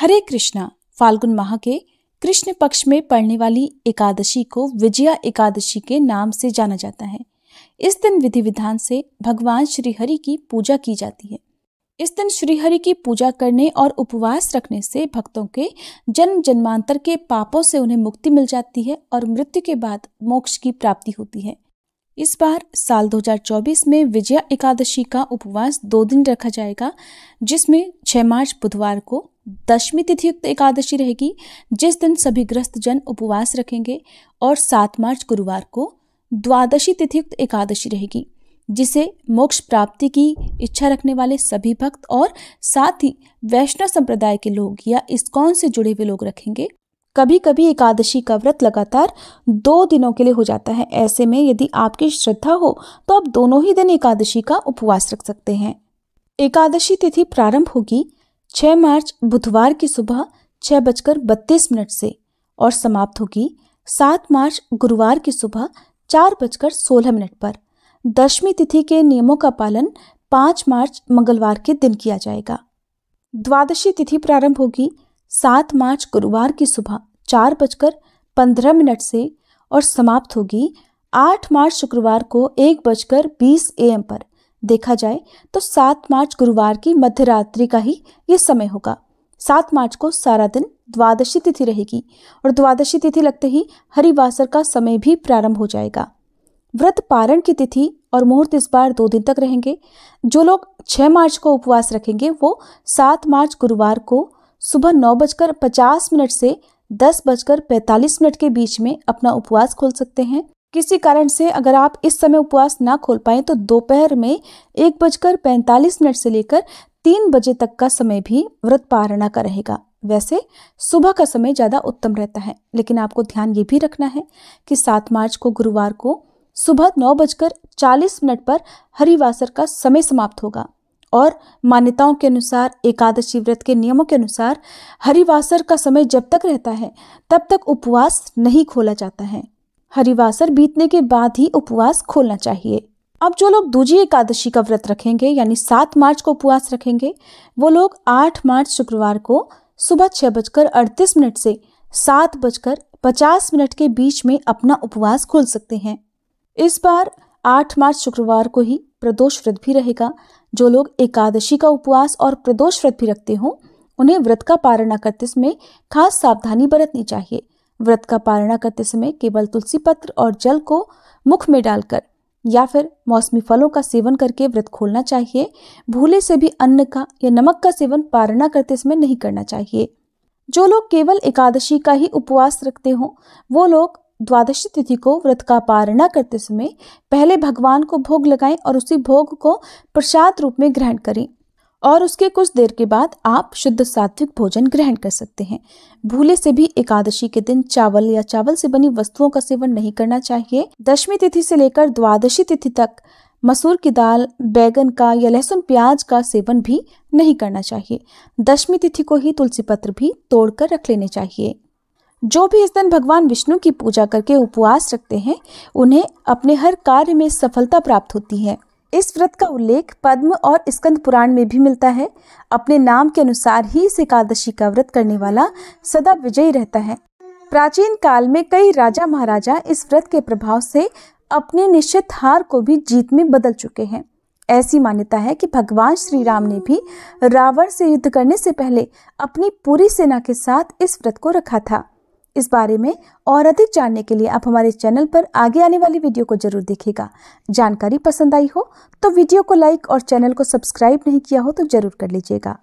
हरे कृष्णा फाल्गुन माह के कृष्ण पक्ष में पड़ने वाली एकादशी को विजया एकादशी के नाम से जाना जाता है इस दिन विधि विधान से भगवान श्रीहरि की पूजा की जाती है इस दिन श्रीहरि की पूजा करने और उपवास रखने से भक्तों के जन्म जन्मांतर के पापों से उन्हें मुक्ति मिल जाती है और मृत्यु के बाद मोक्ष की प्राप्ति होती है इस बार साल 2024 में विजया एकादशी का उपवास दो दिन रखा जाएगा जिसमें 6 मार्च बुधवार को दशमी तिथियुक्त एकादशी रहेगी जिस दिन सभी ग्रस्त जन उपवास रखेंगे और सात मार्च गुरुवार को द्वादशी तिथियुक्त एकादशी रहेगी जिसे मोक्ष प्राप्ति की इच्छा रखने वाले सभी भक्त और साथ ही वैष्णव संप्रदाय के लोग या कौन से जुड़े हुए लोग रखेंगे कभी कभी एकादशी का व्रत लगातार दो दिनों के लिए हो जाता है ऐसे में यदि आपकी श्रद्धा हो तो आप दोनों ही दिन एकादशी का उपवास रख सकते हैं एकादशी तिथि प्रारंभ होगी छः मार्च बुधवार की सुबह छः बजकर बत्तीस मिनट से और समाप्त होगी सात मार्च गुरुवार की सुबह चार बजकर सोलह मिनट पर दशमी तिथि के नियमों का पालन पाँच मार्च मंगलवार के दिन किया जाएगा द्वादशी तिथि प्रारंभ होगी सात मार्च गुरुवार की सुबह चार बजकर पंद्रह मिनट से और समाप्त होगी आठ मार्च शुक्रवार को एक बजकर बीस ए पर देखा जाए तो सात मार्च गुरुवार की मध्यरात्रि का ही ये समय होगा सात मार्च को सारा दिन द्वादशी तिथि रहेगी और द्वादशी तिथि लगते ही हरिवासर का समय भी प्रारंभ हो जाएगा व्रत पारण की तिथि और मुहूर्त इस बार दो दिन तक रहेंगे जो लोग 6 मार्च को उपवास रखेंगे वो 7 मार्च गुरुवार को सुबह नौ बजकर पचास मिनट से दस बजकर पैंतालीस मिनट के बीच में अपना उपवास खोल सकते हैं किसी कारण से अगर आप इस समय उपवास ना खोल पाए तो दोपहर में एक बजकर पैंतालीस मिनट से लेकर तीन बजे तक का समय भी व्रत पारणा का रहेगा वैसे सुबह का समय ज़्यादा उत्तम रहता है लेकिन आपको ध्यान ये भी रखना है कि सात मार्च को गुरुवार को सुबह नौ बजकर चालीस मिनट पर हरिवासर का समय समाप्त होगा और मान्यताओं के अनुसार एकादशी व्रत के नियमों के अनुसार हरिवासर का समय जब तक रहता है तब तक उपवास नहीं खोला जाता है हरिवासर बीतने के बाद ही उपवास खोलना चाहिए अब जो लोग दूजी एकादशी का व्रत रखेंगे यानी सात मार्च को उपवास रखेंगे वो लोग आठ मार्च शुक्रवार को सुबह छः बजकर अड़तीस मिनट से सात बजकर पचास मिनट के बीच में अपना उपवास खोल सकते हैं इस बार आठ मार्च शुक्रवार को ही प्रदोष व्रत भी रहेगा जो लोग एकादशी का उपवास और प्रदोष व्रत भी रखते हों उन्हें व्रत का पारण न करते समय खास सावधानी बरतनी चाहिए व्रत का पारणा करते समय केवल तुलसी पत्र और जल को मुख में डालकर या फिर मौसमी फलों का सेवन करके व्रत खोलना चाहिए भूले से भी अन्न का या नमक का सेवन पारणा करते समय नहीं करना चाहिए जो लोग केवल एकादशी का ही उपवास रखते हों वो लोग द्वादशी तिथि को व्रत का पारणा करते समय पहले भगवान को भोग लगाएं और उसी भोग को प्रसाद रूप में ग्रहण करें और उसके कुछ देर के बाद आप शुद्ध सात्विक भोजन ग्रहण कर सकते हैं भूले से भी एकादशी के दिन चावल या चावल से बनी वस्तुओं का सेवन नहीं करना चाहिए दशमी तिथि से लेकर द्वादशी तिथि तक मसूर की दाल बैगन का या लहसुन प्याज का सेवन भी नहीं करना चाहिए दशमी तिथि को ही तुलसी पत्र भी तोड़कर रख लेने चाहिए जो भी इस दिन भगवान विष्णु की पूजा करके उपवास रखते हैं उन्हें अपने हर कार्य में सफलता प्राप्त होती है इस व्रत का उल्लेख पद्म और स्कंद पुराण में भी मिलता है अपने नाम के अनुसार ही इस एकादशी का व्रत करने वाला सदा विजयी रहता है प्राचीन काल में कई राजा महाराजा इस व्रत के प्रभाव से अपने निश्चित हार को भी जीत में बदल चुके हैं ऐसी मान्यता है कि भगवान श्री राम ने भी रावण से युद्ध करने से पहले अपनी पूरी सेना के साथ इस व्रत को रखा था इस बारे में और अधिक जानने के लिए आप हमारे चैनल पर आगे आने वाली वीडियो को जरूर देखेगा जानकारी पसंद आई हो तो वीडियो को लाइक और चैनल को सब्सक्राइब नहीं किया हो तो जरूर कर लीजिएगा